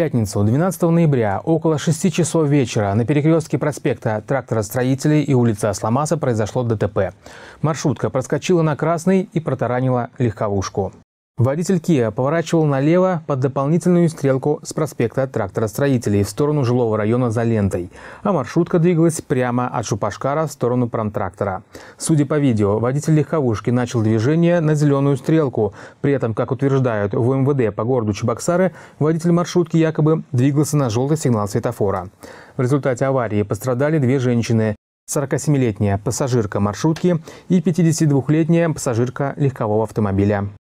пятницу, 12 ноября, около 6 часов вечера на перекрестке проспекта Тракторостроителей и улицы Асламаса произошло ДТП. Маршрутка проскочила на красный и протаранила легковушку. Водитель Kia поворачивал налево под дополнительную стрелку с проспекта трактора строителей в сторону жилого района за лентой, а маршрутка двигалась прямо от Шупашкара в сторону промтрактора. Судя по видео, водитель легковушки начал движение на зеленую стрелку. При этом, как утверждают в МВД по городу Чебоксары, водитель маршрутки якобы двигался на желтый сигнал светофора. В результате аварии пострадали две женщины. 47-летняя пассажирка маршрутки и 52-летняя пассажирка легкового автомобиля.